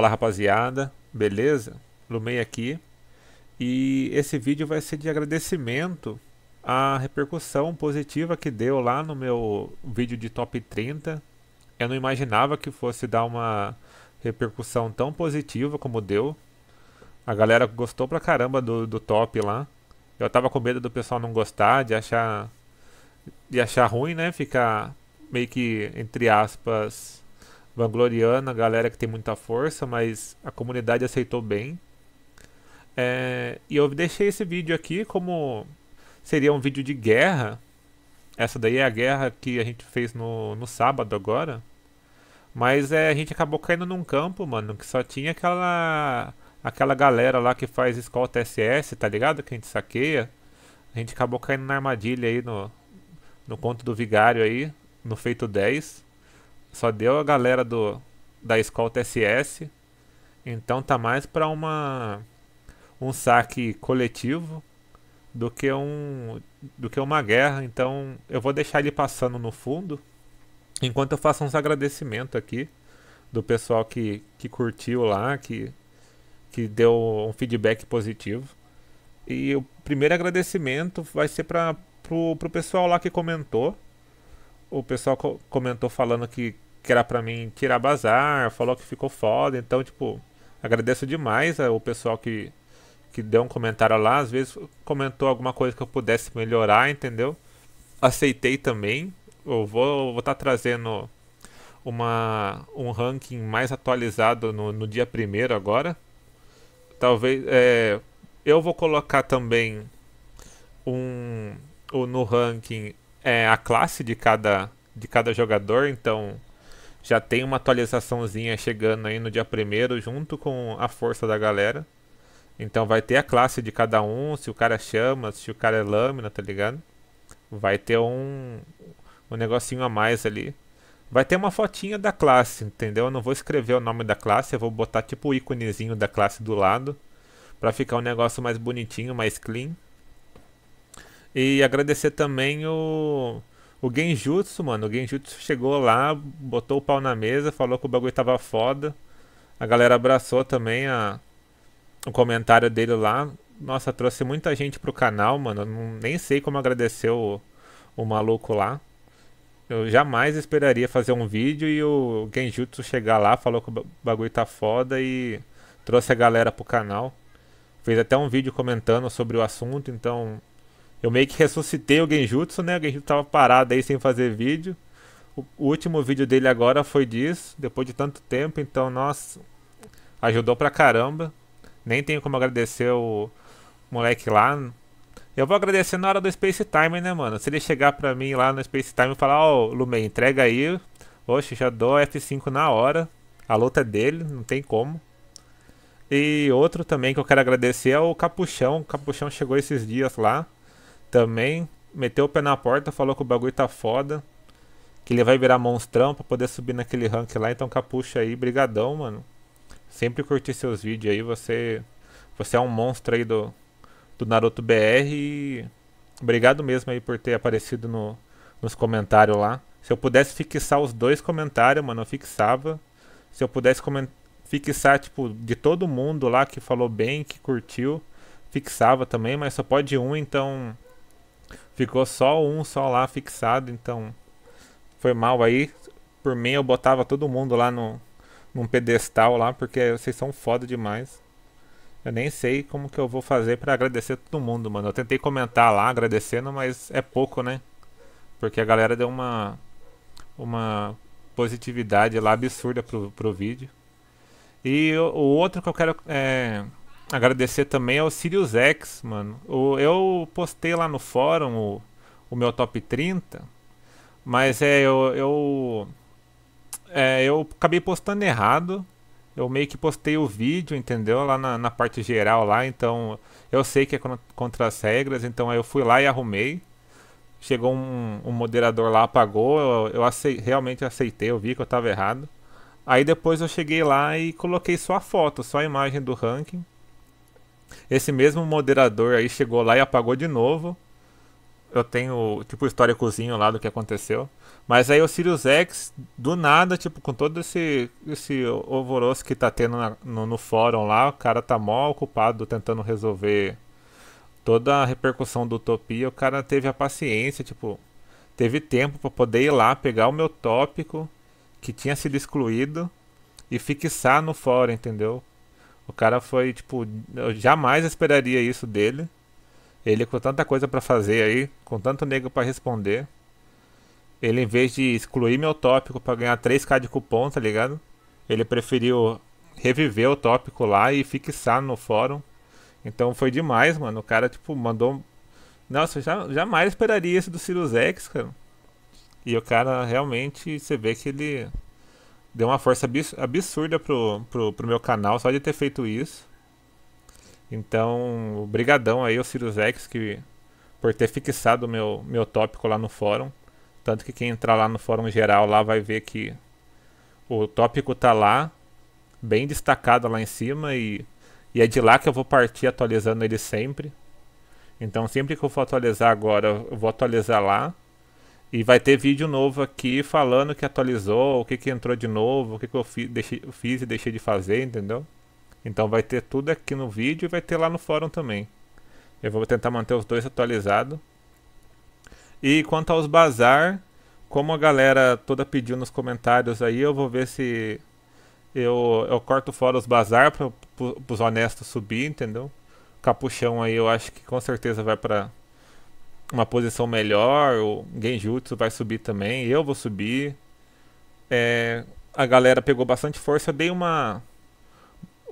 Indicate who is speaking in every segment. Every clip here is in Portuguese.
Speaker 1: Fala rapaziada, beleza? Lumei aqui e esse vídeo vai ser de agradecimento à repercussão positiva que deu lá no meu vídeo de top 30. Eu não imaginava que fosse dar uma repercussão tão positiva como deu. A galera gostou pra caramba do, do top lá. Eu tava com medo do pessoal não gostar, de achar, de achar ruim, né? Ficar meio que, entre aspas, vangloriando a galera que tem muita força, mas a comunidade aceitou bem. É, e eu deixei esse vídeo aqui como seria um vídeo de guerra. Essa daí é a guerra que a gente fez no, no sábado agora. Mas é, a gente acabou caindo num campo, mano, que só tinha aquela aquela galera lá que faz escola TSS, tá ligado? Que a gente saqueia. A gente acabou caindo na armadilha aí no, no conto do vigário aí, no feito 10. Só deu a galera do da escolta SS. Então tá mais para uma um saque coletivo do que um do que uma guerra. Então eu vou deixar ele passando no fundo enquanto eu faço uns agradecimentos aqui do pessoal que que curtiu lá, que que deu um feedback positivo. E o primeiro agradecimento vai ser para pro, pro pessoal lá que comentou o pessoal comentou falando que, que era para mim tirar bazar, falou que ficou foda. Então, tipo, agradeço demais o pessoal que, que deu um comentário lá. Às vezes comentou alguma coisa que eu pudesse melhorar, entendeu? Aceitei também. Eu vou estar tá trazendo uma, um ranking mais atualizado no, no dia primeiro agora. Talvez. É, eu vou colocar também um, um no ranking é, a classe de cada, de cada jogador, então já tem uma atualizaçãozinha chegando aí no dia primeiro junto com a força da galera. Então vai ter a classe de cada um, se o cara é chama, se o cara é lâmina, tá ligado? Vai ter um, um negocinho a mais ali. Vai ter uma fotinha da classe, entendeu? Eu não vou escrever o nome da classe, eu vou botar tipo o íconezinho da classe do lado. Pra ficar um negócio mais bonitinho, mais clean. E agradecer também o. O Genjutsu, mano. O Genjutsu chegou lá, botou o pau na mesa, falou que o bagulho tava foda. A galera abraçou também a, o comentário dele lá. Nossa, trouxe muita gente pro canal, mano. Não, nem sei como agradecer o, o maluco lá. Eu jamais esperaria fazer um vídeo e o Genjutsu chegar lá, falou que o bagulho tá foda e trouxe a galera pro canal. Fez até um vídeo comentando sobre o assunto, então eu meio que ressuscitei o Genjutsu, né? O Genjutsu tava parado aí sem fazer vídeo. O, o último vídeo dele agora foi disso, depois de tanto tempo, então, nossa, ajudou pra caramba. Nem tenho como agradecer o moleque lá. Eu vou agradecer na hora do Space Time, né, mano? Se ele chegar pra mim lá no Space Time e falar, ó, oh, Lumen, entrega aí. Oxe, já dou F5 na hora. A luta é dele, não tem como. E outro também que eu quero agradecer é o Capuchão. O Capuchão chegou esses dias lá também meteu o pé na porta, falou que o bagulho tá foda. Que ele vai virar monstrão pra poder subir naquele rank lá. Então, capucha aí, brigadão, mano. Sempre curti seus vídeos aí. Você, você é um monstro aí do, do Naruto BR. E obrigado mesmo aí por ter aparecido no, nos comentários lá. Se eu pudesse fixar os dois comentários, mano, eu fixava. Se eu pudesse fixar, tipo, de todo mundo lá que falou bem, que curtiu, fixava também. Mas só pode um, então Ficou só um só lá fixado, então foi mal aí. Por mim eu botava todo mundo lá no, num pedestal lá, porque vocês são foda demais. Eu nem sei como que eu vou fazer para agradecer todo mundo, mano. Eu tentei comentar lá agradecendo, mas é pouco, né? Porque a galera deu uma uma positividade lá absurda pro, pro vídeo. E o, outro que eu quero é, Agradecer também ao Sirius X, mano. O, eu postei lá no fórum o, o meu top 30, mas é, eu, eu, é, eu acabei postando errado. Eu meio que postei o vídeo, entendeu? Lá na, na parte geral lá, então eu sei que é contra as regras, então aí eu fui lá e arrumei chegou um, um, moderador lá, apagou, eu, eu acei, realmente aceitei, eu vi que eu estava errado. Aí depois eu cheguei lá e coloquei só a foto, só a imagem do ranking. Esse mesmo moderador aí chegou lá e apagou de novo. Eu tenho, tipo, o históricozinho lá do que aconteceu. Mas aí o Sirius X, do nada, tipo, com todo esse, esse alvoroço que tá tendo na, no, no fórum lá, o cara tá mó ocupado tentando resolver toda a repercussão do Utopia. O cara teve a paciência, tipo, teve tempo para poder ir lá pegar o meu tópico que tinha sido excluído e fixar no fórum, entendeu? O cara foi, tipo, eu jamais esperaria isso dele. Ele com tanta coisa para fazer aí, com tanto nego para responder. Ele em vez de excluir meu tópico para ganhar 3k de cupom, tá ligado? Ele preferiu reviver o tópico lá e fixar no fórum. Então foi demais, mano. O cara, tipo, mandou. Nossa, eu já, jamais esperaria isso do Sirius X, cara. E o cara realmente, você vê que ele Deu uma força absurda pro, pro, pro meu canal só de ter feito isso. Então, brigadão aí ao Sirius X que, por ter fixado o meu, meu tópico lá no fórum. Tanto que quem entrar lá no fórum geral lá vai ver que o tópico tá lá, bem destacado lá em cima e, e é de lá que eu vou partir atualizando ele sempre. Então sempre que eu for atualizar agora, eu vou atualizar lá. E vai ter vídeo novo aqui falando que atualizou, o que, que entrou de novo, o que, que eu fi, deixei, fiz e deixei de fazer, entendeu? Então vai ter tudo aqui no vídeo e vai ter lá no fórum também. Eu vou tentar manter os dois atualizados. E quanto aos bazar, como a galera toda pediu nos comentários aí, eu vou ver se eu, eu corto fora os bazar para os honestos subir, entendeu? Capuchão aí eu acho que com certeza vai para uma posição melhor, o Genjutsu vai subir também, eu vou subir. É, a galera pegou bastante força, eu dei uma.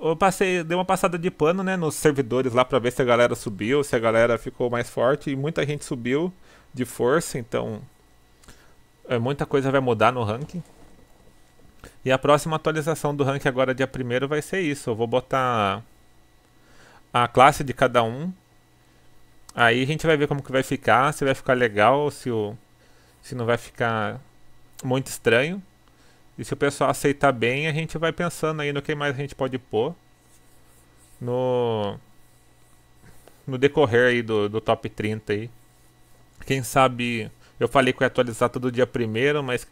Speaker 1: Eu passei, dei uma passada de pano né, nos servidores lá para ver se a galera subiu, se a galera ficou mais forte, e muita gente subiu de força, então é, muita coisa vai mudar no ranking. E a próxima atualização do ranking agora dia 1 vai ser isso. Eu vou botar a classe de cada um Aí a gente vai ver como que vai ficar, se vai ficar legal, se, o, se não vai ficar muito estranho. E se o pessoal aceitar bem, a gente vai pensando aí no que mais a gente pode pôr no, no decorrer aí do, do top 30 aí. Quem sabe, eu falei que ia atualizar todo dia primeiro, mas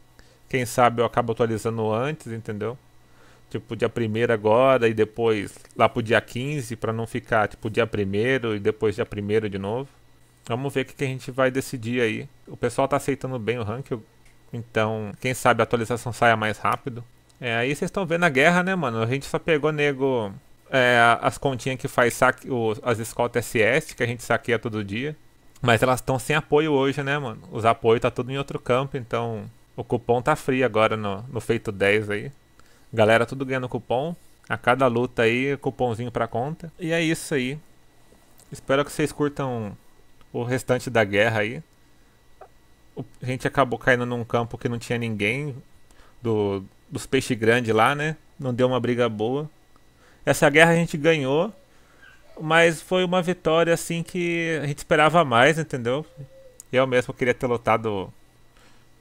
Speaker 1: quem sabe eu acabo atualizando antes, entendeu? tipo, dia 1 agora e depois lá pro dia 15, para não ficar, tipo, dia 1 e depois dia 1 de novo. Vamos ver o que, a gente vai decidir aí. O pessoal tá aceitando bem o ranking, então, quem sabe a atualização saia mais rápido. É, aí vocês estão vendo a guerra, né, mano? A gente só pegou nego é, as continhas que faz saque, as escoltas SS, que a gente saqueia todo dia. Mas elas estão sem apoio hoje, né, mano? Os apoios tá tudo em outro campo, então o cupom tá frio agora no, no feito 10 aí. Galera, tudo ganhando cupom. A cada luta aí, cupomzinho pra conta. E é isso aí. Espero que vocês curtam o restante da guerra aí. A gente acabou caindo num campo que não tinha ninguém. Do, dos peixes grandes lá, né? Não deu uma briga boa. Essa guerra a gente ganhou. Mas foi uma vitória assim que a gente esperava mais, entendeu? Eu mesmo queria ter lotado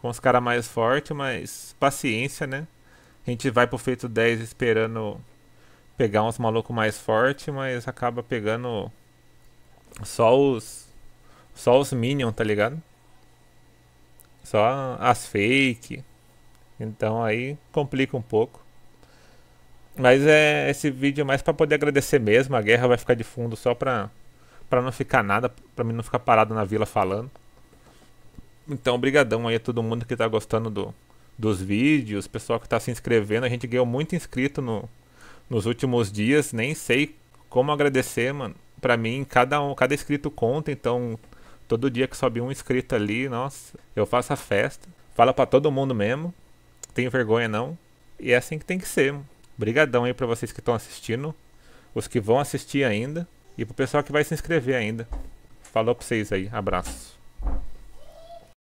Speaker 1: com os caras mais fortes, mas paciência, né? A gente vai pro feito 10 esperando pegar uns malucos mais forte, mas acaba pegando só os. Só os Minion, tá ligado? Só as fake. Então aí complica um pouco. Mas é esse vídeo é mais para poder agradecer mesmo. A guerra vai ficar de fundo só pra, pra não ficar nada, pra mim não ficar parado na vila falando. Então, obrigadão aí a todo mundo que tá gostando do, dos vídeos, pessoal que está se inscrevendo. A gente ganhou muito inscrito no, nos últimos dias, nem sei como agradecer, mano. Pra mim, cada, um, cada inscrito conta, então todo dia que sobe um inscrito ali, nossa, eu faço a festa. Fala para todo mundo mesmo, tem vergonha não. E é assim que tem que ser. Obrigadão aí para vocês que estão assistindo, os que vão assistir ainda e pro pessoal que vai se inscrever ainda. Falou pra vocês aí, abraço.